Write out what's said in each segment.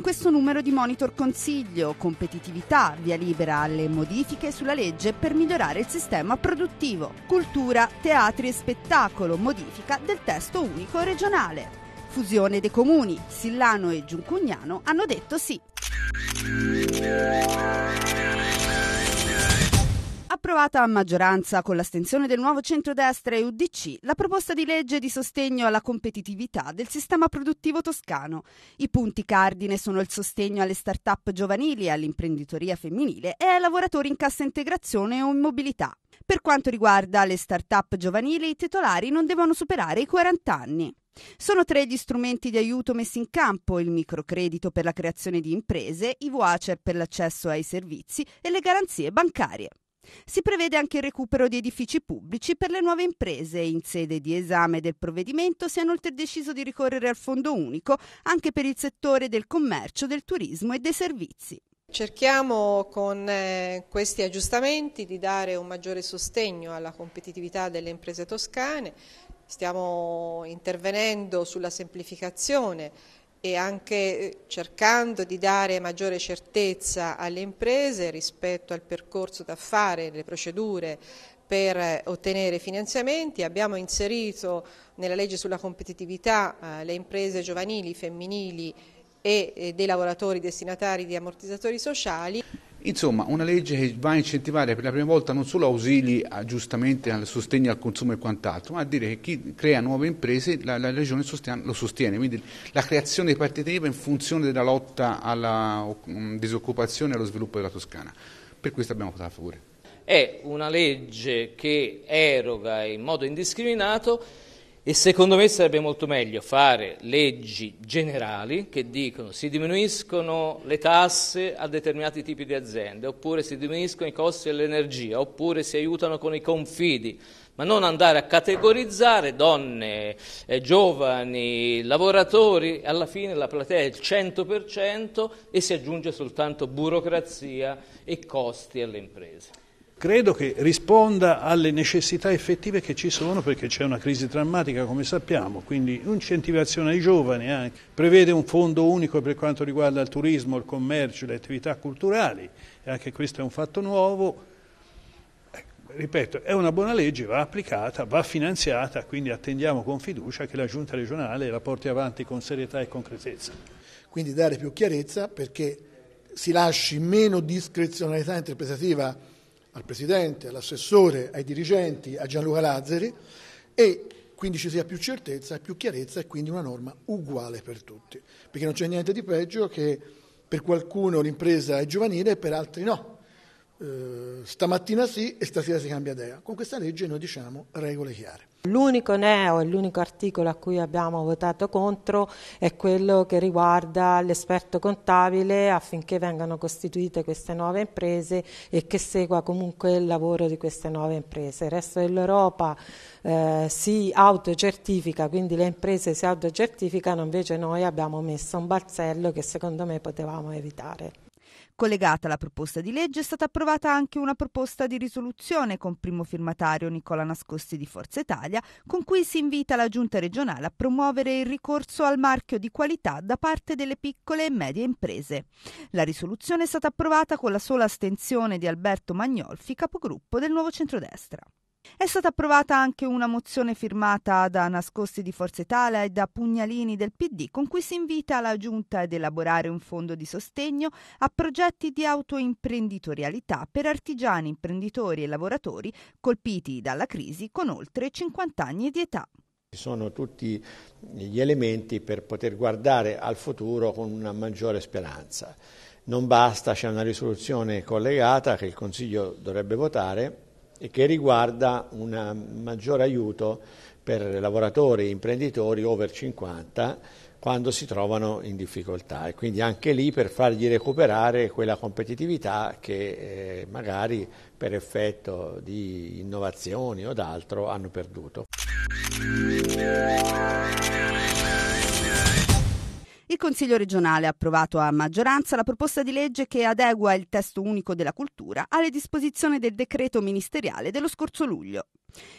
questo numero di Monitor Consiglio, competitività, via libera alle modifiche sulla legge per migliorare il sistema produttivo, cultura, teatri e spettacolo, modifica del testo unico regionale fusione dei comuni. Sillano e Giuncugnano hanno detto sì. Approvata a maggioranza con l'astensione del nuovo centrodestra e UDC la proposta di legge di sostegno alla competitività del sistema produttivo toscano. I punti cardine sono il sostegno alle start-up giovanili, all'imprenditoria femminile e ai lavoratori in cassa integrazione o in mobilità. Per quanto riguarda le start-up giovanili, i titolari non devono superare i 40 anni. Sono tre gli strumenti di aiuto messi in campo, il microcredito per la creazione di imprese, i voucher per l'accesso ai servizi e le garanzie bancarie. Si prevede anche il recupero di edifici pubblici per le nuove imprese e in sede di esame del provvedimento si è inoltre deciso di ricorrere al fondo unico anche per il settore del commercio, del turismo e dei servizi. Cerchiamo con eh, questi aggiustamenti di dare un maggiore sostegno alla competitività delle imprese toscane, stiamo intervenendo sulla semplificazione e anche eh, cercando di dare maggiore certezza alle imprese rispetto al percorso da fare, le procedure per eh, ottenere finanziamenti, abbiamo inserito nella legge sulla competitività eh, le imprese giovanili, femminili e dei lavoratori destinatari di ammortizzatori sociali. Insomma, una legge che va a incentivare per la prima volta non solo ausili a, ah, giustamente al sostegno al consumo e quant'altro, ma a dire che chi crea nuove imprese la, la Regione sostiene, lo sostiene. Quindi la creazione di partite IVA in funzione della lotta alla um, disoccupazione e allo sviluppo della Toscana. Per questo abbiamo votato a favore. È una legge che eroga in modo indiscriminato e secondo me sarebbe molto meglio fare leggi generali che dicono si diminuiscono le tasse a determinati tipi di aziende, oppure si diminuiscono i costi dell'energia, oppure si aiutano con i confidi, ma non andare a categorizzare donne, eh, giovani, lavoratori, alla fine la platea è il 100% e si aggiunge soltanto burocrazia e costi alle imprese credo che risponda alle necessità effettive che ci sono perché c'è una crisi drammatica come sappiamo, quindi incentivazione ai giovani anche, eh, prevede un fondo unico per quanto riguarda il turismo, il commercio, le attività culturali e anche questo è un fatto nuovo. Eh, ripeto, è una buona legge, va applicata, va finanziata, quindi attendiamo con fiducia che la Giunta regionale la porti avanti con serietà e concretezza. Quindi dare più chiarezza perché si lasci meno discrezionalità interpretativa al Presidente, all'assessore, ai dirigenti, a Gianluca Lazzari e quindi ci sia più certezza, più chiarezza e quindi una norma uguale per tutti, perché non c'è niente di peggio che per qualcuno l'impresa è giovanile e per altri no eh, stamattina sì e stasera si cambia idea. Con questa legge noi diciamo regole chiare. L'unico neo e l'unico articolo a cui abbiamo votato contro è quello che riguarda l'esperto contabile affinché vengano costituite queste nuove imprese e che segua comunque il lavoro di queste nuove imprese. Il resto dell'Europa eh, si autocertifica, quindi le imprese si autocertificano, invece noi abbiamo messo un balzello che secondo me potevamo evitare. Collegata alla proposta di legge è stata approvata anche una proposta di risoluzione con primo firmatario Nicola Nascosti di Forza Italia, con cui si invita la Giunta regionale a promuovere il ricorso al marchio di qualità da parte delle piccole e medie imprese. La risoluzione è stata approvata con la sola astensione di Alberto Magnolfi, capogruppo del Nuovo Centrodestra. È stata approvata anche una mozione firmata da Nascosti di Forza Italia e da Pugnalini del PD, con cui si invita la Giunta ad elaborare un fondo di sostegno a progetti di autoimprenditorialità per artigiani, imprenditori e lavoratori colpiti dalla crisi con oltre 50 anni di età. Ci sono tutti gli elementi per poter guardare al futuro con una maggiore speranza. Non basta, c'è una risoluzione collegata che il Consiglio dovrebbe votare e che riguarda un maggior aiuto per lavoratori e imprenditori over 50 quando si trovano in difficoltà e quindi anche lì per fargli recuperare quella competitività che eh, magari per effetto di innovazioni o d'altro hanno perduto. Il Consiglio regionale ha approvato a maggioranza la proposta di legge che adegua il testo unico della cultura alle disposizioni del decreto ministeriale dello scorso luglio.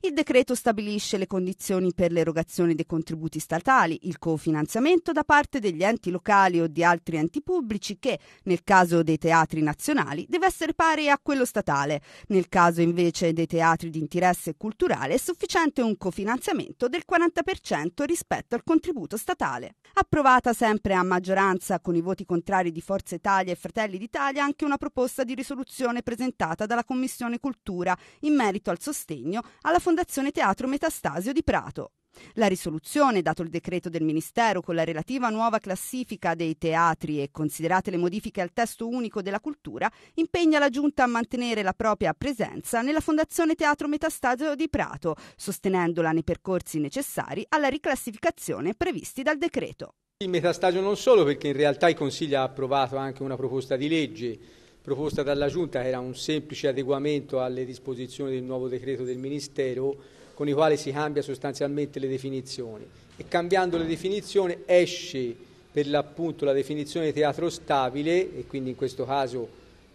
Il decreto stabilisce le condizioni per l'erogazione dei contributi statali, il cofinanziamento da parte degli enti locali o di altri enti pubblici che, nel caso dei teatri nazionali, deve essere pari a quello statale. Nel caso invece dei teatri di interesse culturale è sufficiente un cofinanziamento del 40% rispetto al contributo statale. Approvata sempre a maggioranza con i voti contrari di Forza Italia e Fratelli d'Italia anche una proposta di risoluzione presentata dalla Commissione Cultura in merito al sostegno alla Fondazione Teatro Metastasio di Prato. La risoluzione, dato il decreto del Ministero con la relativa nuova classifica dei teatri e considerate le modifiche al testo unico della cultura, impegna la Giunta a mantenere la propria presenza nella Fondazione Teatro Metastasio di Prato, sostenendola nei percorsi necessari alla riclassificazione previsti dal decreto. Il Metastasio non solo perché in realtà il Consiglio ha approvato anche una proposta di legge proposta dalla Giunta era un semplice adeguamento alle disposizioni del nuovo decreto del Ministero con i quali si cambia sostanzialmente le definizioni e cambiando le definizioni esce per l'appunto la definizione di teatro stabile e quindi in questo caso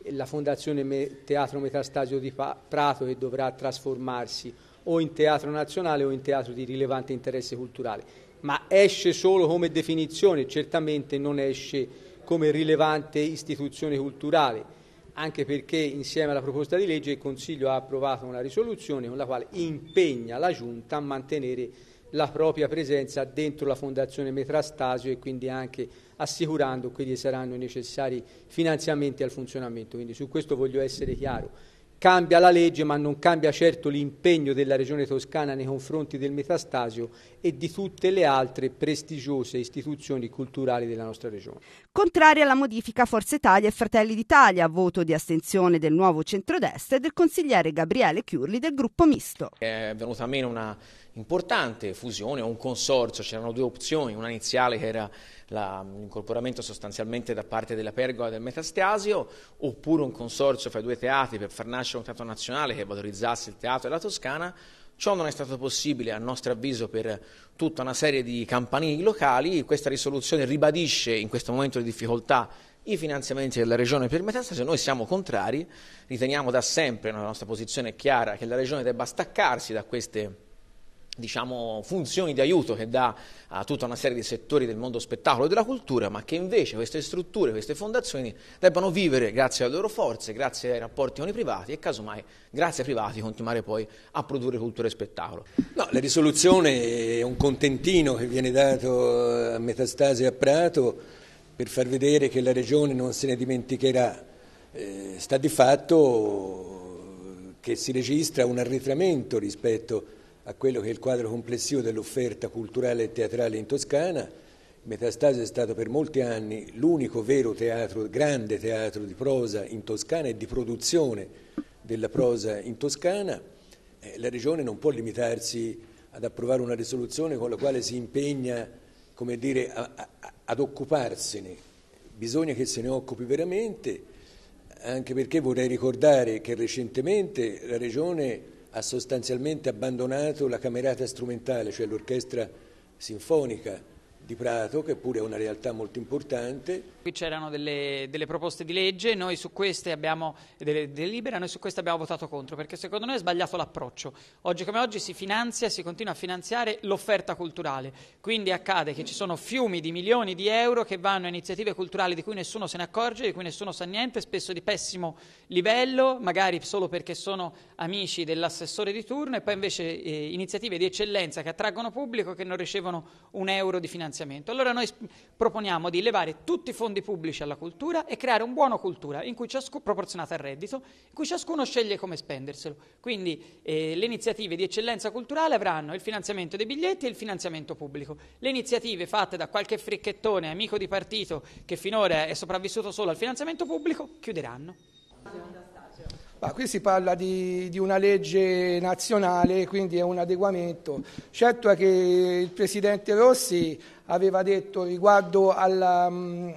la Fondazione Teatro Metastasio di Prato che dovrà trasformarsi o in teatro nazionale o in teatro di rilevante interesse culturale, ma esce solo come definizione, certamente non esce come rilevante istituzione culturale anche perché insieme alla proposta di legge il Consiglio ha approvato una risoluzione con la quale impegna la Giunta a mantenere la propria presenza dentro la Fondazione Metrastasio e quindi anche assicurando quelli che saranno i necessari finanziamenti al funzionamento. Quindi su questo voglio essere chiaro. Cambia la legge ma non cambia certo l'impegno della Regione Toscana nei confronti del Metastasio e di tutte le altre prestigiose istituzioni culturali della nostra Regione. Contraria alla modifica Forza Italia e Fratelli d'Italia, voto di astensione del nuovo centrodestra e del consigliere Gabriele Chiurli del gruppo misto. È venuta meno una importante fusione o un consorzio, c'erano due opzioni, una iniziale che era la, l'incorporamento sostanzialmente da parte della pergola del metastasio, oppure un consorzio fra i due teatri per far nascere un teatro nazionale che valorizzasse il teatro e la Toscana Ciò non è stato possibile, a nostro avviso, per tutta una serie di campanili locali. Questa risoluzione ribadisce in questo momento di difficoltà i finanziamenti della Regione per Metastasio. Noi siamo contrari, riteniamo da sempre, nella nostra posizione chiara, che la Regione debba staccarsi da queste diciamo, funzioni di aiuto che dà a tutta una serie di settori del mondo spettacolo e della cultura, ma che invece queste strutture, queste fondazioni debbano vivere grazie alle loro forze, grazie ai rapporti con i privati e casomai grazie ai privati continuare poi a produrre cultura e spettacolo. No, la risoluzione è un contentino che viene dato a Metastasi a Prato per far vedere che la Regione non se ne dimenticherà. Eh, sta di fatto che si registra un arretramento rispetto a a quello che è il quadro complessivo dell'offerta culturale e teatrale in Toscana. Metastasio è stato per molti anni l'unico vero teatro, grande teatro di prosa in Toscana e di produzione della prosa in Toscana. Eh, la Regione non può limitarsi ad approvare una risoluzione con la quale si impegna come dire, a, a, ad occuparsene, bisogna che se ne occupi veramente, anche perché vorrei ricordare che recentemente la Regione ha sostanzialmente abbandonato la camerata strumentale, cioè l'orchestra sinfonica di Prato, che pure è una realtà molto importante. Qui c'erano delle, delle, proposte di legge, noi su queste abbiamo, delle, delle libera, noi su queste abbiamo votato contro, perché secondo noi è sbagliato l'approccio. Oggi come oggi si finanzia, si continua a finanziare l'offerta culturale, quindi accade che ci sono fiumi di milioni di euro che vanno a iniziative culturali di cui nessuno se ne accorge, di cui nessuno sa niente, spesso di pessimo livello, magari solo perché sono amici dell'assessore di turno, e poi invece eh, iniziative di eccellenza che attraggono pubblico che non ricevono un euro di finanziamento finanziamento. Allora noi proponiamo di levare tutti i fondi pubblici alla cultura e creare un buono cultura ciascuno, proporzionato al reddito, in cui ciascuno sceglie come spenderselo. Quindi eh, le iniziative di eccellenza culturale avranno il finanziamento dei biglietti e il finanziamento pubblico. Le iniziative fatte da qualche fricchettone, amico di partito, che finora è sopravvissuto solo al finanziamento pubblico, chiuderanno. Grazie. Ma qui si parla di, di, una legge nazionale, quindi è un adeguamento. Certo è che il Presidente Rossi aveva detto riguardo alla,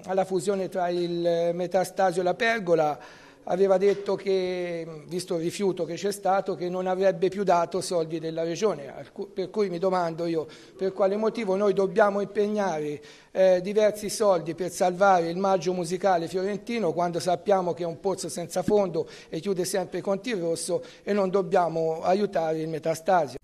alla fusione tra il metastasio e la pergola, aveva detto che, visto il rifiuto che c'è stato, che non avrebbe più dato soldi della Regione, per cui mi domando io per quale motivo noi dobbiamo impegnare eh, diversi soldi per salvare il maggio musicale fiorentino quando sappiamo che è un pozzo senza fondo e chiude sempre con Rosso e non dobbiamo aiutare il metastasio.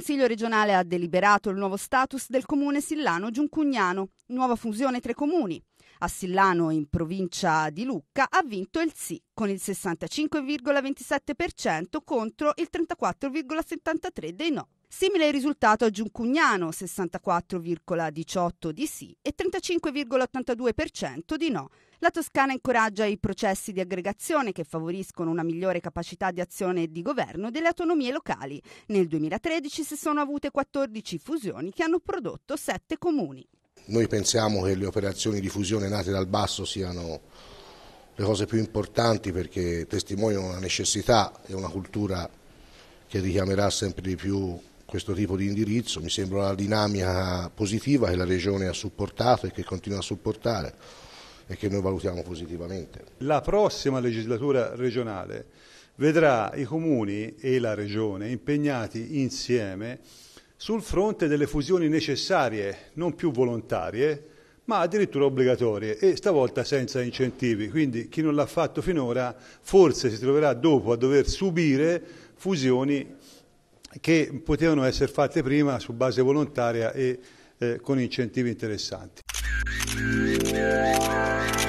Consiglio regionale ha deliberato il nuovo status del comune Sillano-Giuncugnano, nuova fusione tra i comuni. A Sillano, in provincia di Lucca, ha vinto il sì con il 65,27% contro il 34,73% dei no. Simile risultato a Giuncugnano, 64,18% di sì e 35,82% di no, la Toscana incoraggia i processi di aggregazione che favoriscono una migliore capacità di azione e di governo delle autonomie locali. Nel 2013 si sono avute 14 fusioni che hanno prodotto 7 comuni. Noi pensiamo che le operazioni di fusione nate dal basso siano le cose più importanti perché testimoniano una necessità e una cultura che richiamerà sempre di più questo tipo di indirizzo. Mi sembra una dinamica positiva che la Regione ha supportato e che continua a supportare e che noi valutiamo positivamente. La prossima legislatura regionale vedrà i comuni e la regione impegnati insieme sul fronte delle fusioni necessarie, non più volontarie, ma addirittura obbligatorie e stavolta senza incentivi. Quindi chi non l'ha fatto finora forse si troverà dopo a dover subire fusioni che potevano essere fatte prima su base volontaria e eh, con incentivi interessanti. Thank you.